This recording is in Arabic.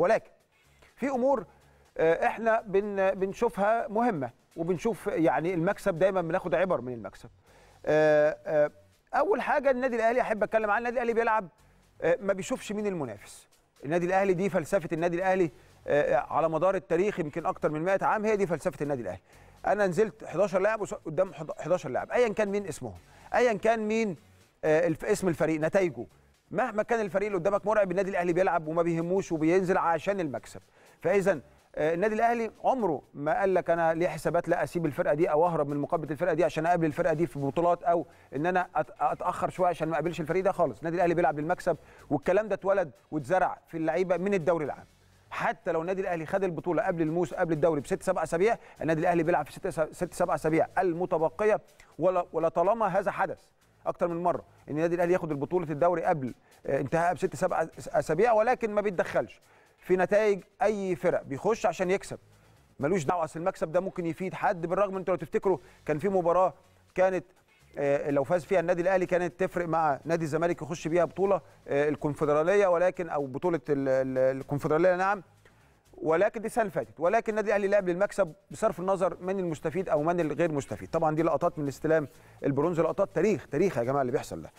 ولكن في امور آه، احنا بن بنشوفها مهمه وبنشوف يعني المكسب دايما بناخد عبر من المكسب آه، آه، اول حاجه النادي الاهلي احب اتكلم عن النادي الاهلي بيلعب ما بيشوفش مين المنافس النادي الاهلي دي فلسفه النادي الاهلي على مدار التاريخ يمكن اكتر من 100 عام هي دي فلسفه النادي الاهلي انا نزلت 11 لاعب قدام 11 لاعب ايا كان مين اسمهم ايا كان مين اسم الفريق نتائجه مهما كان الفريق اللي قدامك مرعب النادي الاهلي بيلعب وما بيهموش وبينزل عشان المكسب فاذا آه، النادي الاهلي عمره ما قال لك انا ليه حسابات لا اسيب الفرقه دي او اهرب من مقابله الفرقه دي عشان اقابل الفرقه دي في بطولات او ان انا اتاخر شويه عشان ما اقابلش الفريق ده خالص النادي الاهلي بيلعب للمكسب والكلام ده اتولد واتزرع في اللعيبه من الدوري العام حتى لو النادي الاهلي خد البطوله قبل الموس قبل الدوري بست سبع اسابيع النادي الاهلي بيلعب في ست سبع اسابيع المتبقيه ولا, ولا طالما هذا حدث اكتر من مره ان النادي الاهلي ياخد البطوله الدوري قبل آه، انتهاء بست سبع اسابيع ولكن ما بيتدخلش في نتائج اي فرق بيخش عشان يكسب ملوش دعوه اصل المكسب ده ممكن يفيد حد بالرغم انتوا لو تفتكروا كان في مباراه كانت آه، لو فاز فيها النادي الاهلي كانت تفرق مع نادي الزمالك يخش بيها بطوله آه، الكونفدراليه ولكن او بطوله الكونفدراليه نعم ولكن دي السنه اللي فاتت ولكن النادي الاهلي لعب للمكسب بصرف النظر من المستفيد او من الغير مستفيد طبعا دي لقطات من استلام البرونز لقطات تاريخ تاريخ يا جماعه اللي بيحصل ده